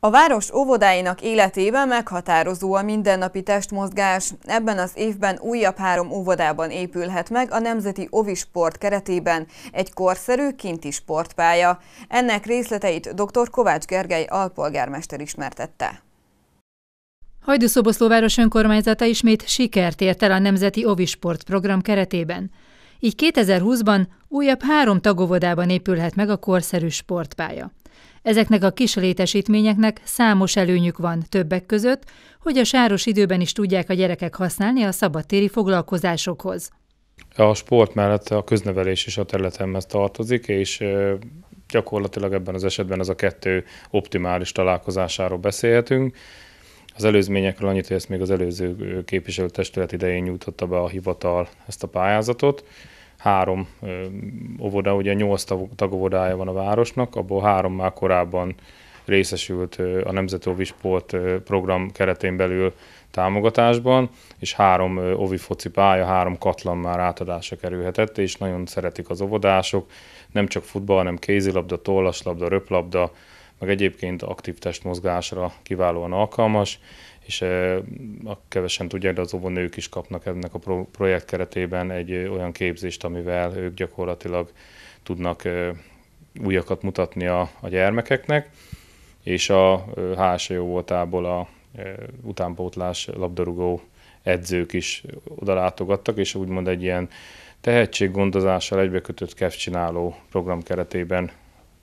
A város óvodáinak életében meghatározó a mindennapi testmozgás. Ebben az évben újabb három óvodában épülhet meg a Nemzeti Ovisport keretében egy korszerű kinti sportpálya. Ennek részleteit dr. Kovács Gergely alpolgármester ismertette. Hajdúszoboszlóváros önkormányzata ismét sikert ért el a Nemzeti Ovisport program keretében. Így 2020-ban újabb három tagovodában épülhet meg a korszerű sportpálya. Ezeknek a kis létesítményeknek számos előnyük van többek között, hogy a sáros időben is tudják a gyerekek használni a szabadtéri foglalkozásokhoz. A sport mellett a köznevelés is a területemhez tartozik, és gyakorlatilag ebben az esetben az a kettő optimális találkozásáról beszélhetünk. Az előzményekről annyit, hogy ezt még az előző képviselőtestület idején nyújtotta be a hivatal ezt a pályázatot három óvoda, ugye nyolc tagovodája van a városnak, abból három már korábban részesült a Nemzeti Ovi Sport program keretén belül támogatásban, és három ovi foci pálya, három katlan már átadásra kerülhetett, és nagyon szeretik az óvodások, nem csak futball, hanem kézilabda, tollaslabda, röplabda, meg egyébként aktív testmozgásra kiválóan alkalmas, és a kevesen tudják, de az óvonők is kapnak ennek a projekt keretében egy olyan képzést, amivel ők gyakorlatilag tudnak újakat mutatni a, a gyermekeknek, és a jó e voltából a utánpótlás labdarúgó edzők is oda látogattak, és úgymond egy ilyen tehetséggondozással egybekötött kevcsináló program keretében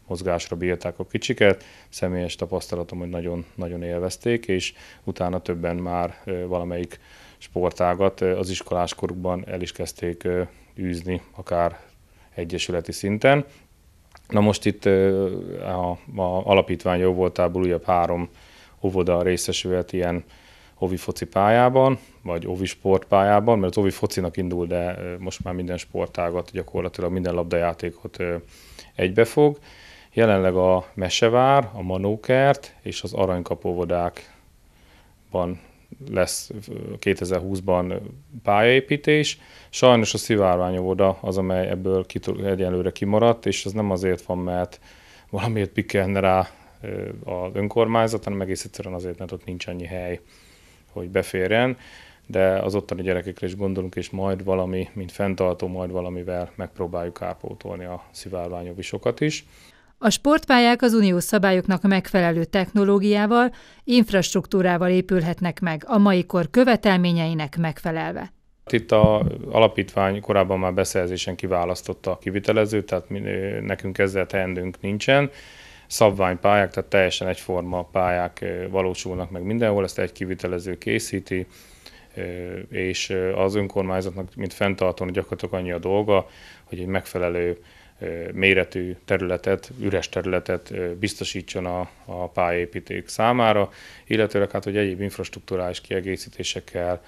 mozgásra bírták a kicsiket. Személyes tapasztalatom, hogy nagyon, nagyon élvezték, és utána többen már valamelyik sportágat az iskolás el is kezdték űzni, akár egyesületi szinten. Na most itt a, a alapítvány jó voltából újabb három óvoda részesület ilyen ovi foci pályában, vagy ovi sportpályában, mert az ovi focinak indul, de most már minden sportágat, gyakorlatilag minden labdajátékot egybefog. Jelenleg a Mesevár, a Manókert és az Aranykapóvodákban lesz 2020-ban pályaépítés. Sajnos a szivárványovoda az, amely ebből kitul, egyelőre kimaradt, és ez nem azért van, mert valamiért pikkelne rá az önkormányzat, hanem egész egyszerűen azért, mert ott nincs annyi hely, hogy beférjen, de az ottani gyerekekre is gondolunk, és majd valami, mint fenntartó, majd valamivel megpróbáljuk ápótolni a szivárványovisokat is. A sportpályák az uniós szabályoknak megfelelő technológiával, infrastruktúrával épülhetnek meg, a mai kor követelményeinek megfelelve. Itt a alapítvány korábban már beszerzésen kiválasztotta a kivitelezőt, tehát nekünk ezzel teendünk nincsen. Szabványpályák, tehát teljesen egyforma pályák valósulnak meg mindenhol, ezt egy kivitelező készíti, és az önkormányzatnak, mint fenntartónak gyakorlatilag annyi a dolga, hogy egy megfelelő méretű területet, üres területet biztosítson a, a pályépíték számára, illetőleg hát, hogy egyéb infrastruktúrális kiegészítésekkel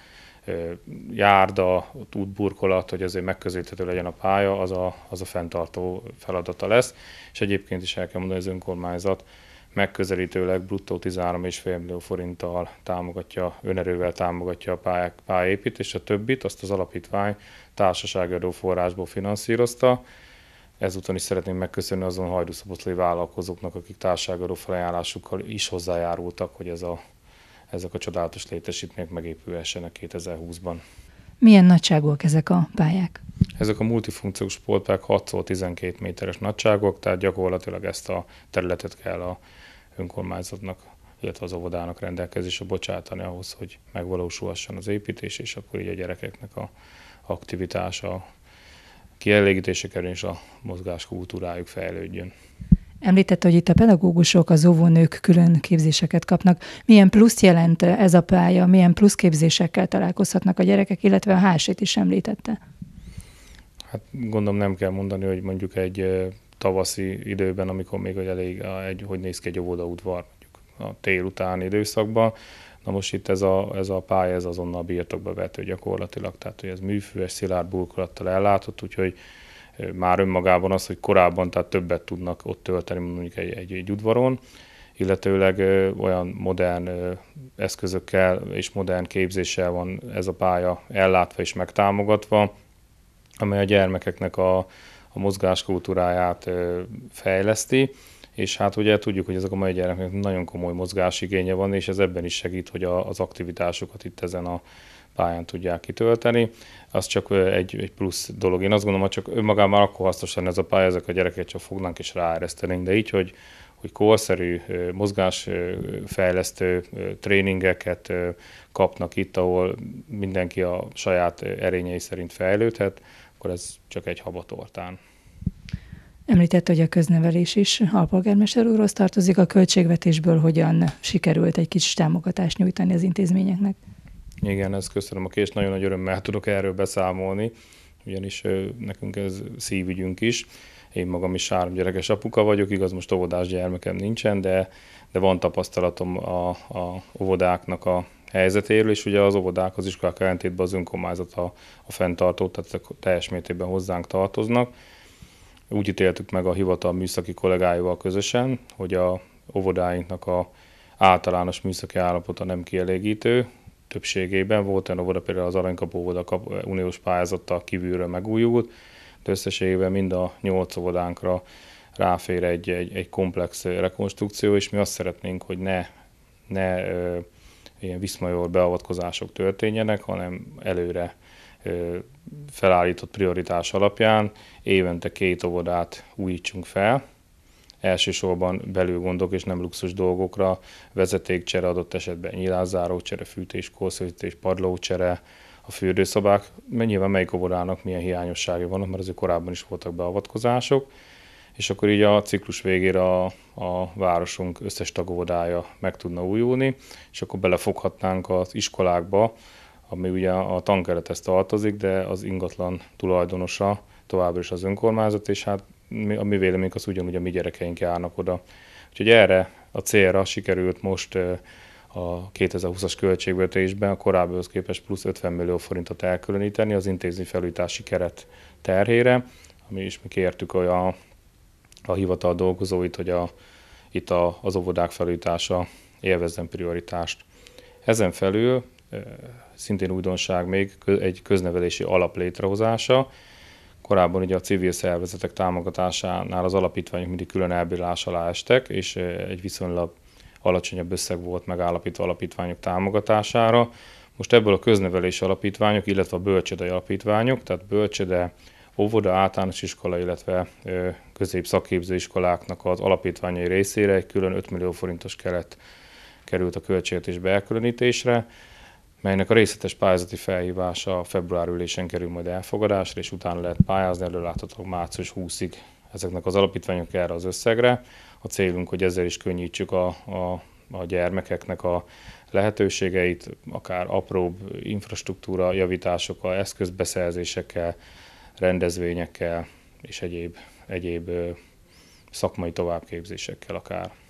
járda, útburkolat, hogy azért megközelíthető legyen a pálya, az a, az a fenntartó feladata lesz. És egyébként is el kell mondani, hogy az önkormányzat megközelítőleg bruttó 13,5 millió forinttal támogatja, önerővel támogatja a pályák, pályépítést, a többit azt az alapítvány társasági adóforrásból finanszírozta, Ezúton is szeretném megköszönni azon hajdúszoboszlai vállalkozóknak, akik társágaró felajánlásukkal is hozzájárultak, hogy ez a, ezek a csodálatos létesítmények megépülhessenek 2020-ban. Milyen nagyságúak ezek a pályák? Ezek a multifunkciós sportpályák 6x12 méteres nagyságok, tehát gyakorlatilag ezt a területet kell a önkormányzatnak, illetve az óvodának rendelkezésre bocsátani ahhoz, hogy megvalósulhasson az építés, és akkor így a gyerekeknek a aktivitása, kielégítése kerül, és a mozgás kultúrájuk fejlődjön. Említette, hogy itt a pedagógusok, az óvónők külön képzéseket kapnak. Milyen plusz jelent ez a pálya, milyen plusz képzésekkel találkozhatnak a gyerekek, illetve a hásét is említette? Hát gondolom nem kell mondani, hogy mondjuk egy tavaszi időben, amikor még hogy elég, egy, hogy néz ki egy óvodaudvar, mondjuk a tél utáni időszakban, Na most itt ez a, ez a pálya, ez azonnal birtokba vető gyakorlatilag, tehát hogy ez műfűes szilárd burkolattal ellátott, úgyhogy már önmagában az, hogy korábban tehát többet tudnak ott tölteni mondjuk egy, egy, egy udvaron, illetőleg ö, olyan modern ö, eszközökkel és modern képzéssel van ez a pálya ellátva és megtámogatva, amely a gyermekeknek a, a mozgáskultúráját ö, fejleszti és hát ugye tudjuk, hogy ezek a mai gyerekeknek nagyon komoly mozgásigénye van, és ez ebben is segít, hogy a, az aktivitásokat itt ezen a pályán tudják kitölteni. Az csak egy, egy plusz dolog. Én azt gondolom, hogy csak önmagában már akkor hasznos lenne ez a pálya, ezek a gyerekek csak fognánk és ráeresztenénk, de így, hogy hogy korszerű mozgásfejlesztő tréningeket kapnak itt, ahol mindenki a saját erényei szerint fejlődhet, akkor ez csak egy habatortán. Említette, hogy a köznevelés is polgármester úrhoz tartozik. A költségvetésből hogyan sikerült egy kis támogatást nyújtani az intézményeknek? Igen, ezt köszönöm a kést. nagyon nagy örömmel tudok erről beszámolni, ugyanis nekünk ez szívügyünk is. Én magam is három gyerekes apuka vagyok, igaz, most óvodás gyermekem nincsen, de, de van tapasztalatom a, a óvodáknak a helyzetéről, és ugye az óvodák az iskolák ellentétben az önkormányzat a, a fenntartó, tehát teljes mértékben hozzánk tartoznak úgy ítéltük meg a hivatal műszaki kollégáival közösen, hogy a óvodáinknak a általános műszaki állapota nem kielégítő. Többségében volt olyan óvoda, például az Aranykapó óvoda kap, uniós pályázattal kívülről megújult, de összességében mind a nyolc óvodánkra ráfér egy, egy, egy komplex rekonstrukció, és mi azt szeretnénk, hogy ne, ne ö, ilyen viszmajor beavatkozások történjenek, hanem előre felállított prioritás alapján évente két óvodát újítsunk fel, elsősorban belőgondok és nem luxus dolgokra, vezetékcsere adott esetben nyilázzárócsere, fűtés, korszerűtés, padlócsere, a fürdőszobák, Mennyivel nyilván melyik óvodának milyen hiányossága van, mert azért korábban is voltak beavatkozások, és akkor így a ciklus végére a, a városunk összes tagóvodája meg tudna újulni, és akkor belefoghatnánk az iskolákba ami ugye a tankerethez tartozik, de az ingatlan tulajdonosa továbbra is az önkormányzat, és hát mi, a mi véleményünk az ugyanúgy a mi gyerekeink járnak oda. Úgyhogy erre a célra sikerült most a 2020-as költségvetésben a korábbihoz képest plusz 50 millió forintot elkülöníteni az intézmény felújítási keret terhére, ami is mi kértük olyan a hivatal dolgozóit, hogy a, itt a, az óvodák felújítása élvezzen prioritást. Ezen felül szintén újdonság még, egy köznevelési alap létrehozása. Korábban ugye a civil szervezetek támogatásánál az alapítványok mindig külön elbírás alá estek, és egy viszonylag alacsonyabb összeg volt megállapítva alapítványok támogatására. Most ebből a köznevelési alapítványok, illetve a bölcsödei alapítványok, tehát bölcsöde, óvoda, általános iskola, illetve középszakképző iskoláknak az alapítványai részére egy külön 5 millió forintos keret került a költségetésbe elkülönítésre melynek a részletes pályázati felhívása a február ülésen kerül majd elfogadásra, és utána lehet pályázni, előláthatóan március 20-ig ezeknek az alapítványok erre az összegre. A célunk, hogy ezzel is könnyítsük a, a, a gyermekeknek a lehetőségeit, akár apróbb infrastruktúra javításokkal, eszközbeszerzésekkel, rendezvényekkel és egyéb, egyéb szakmai továbbképzésekkel akár.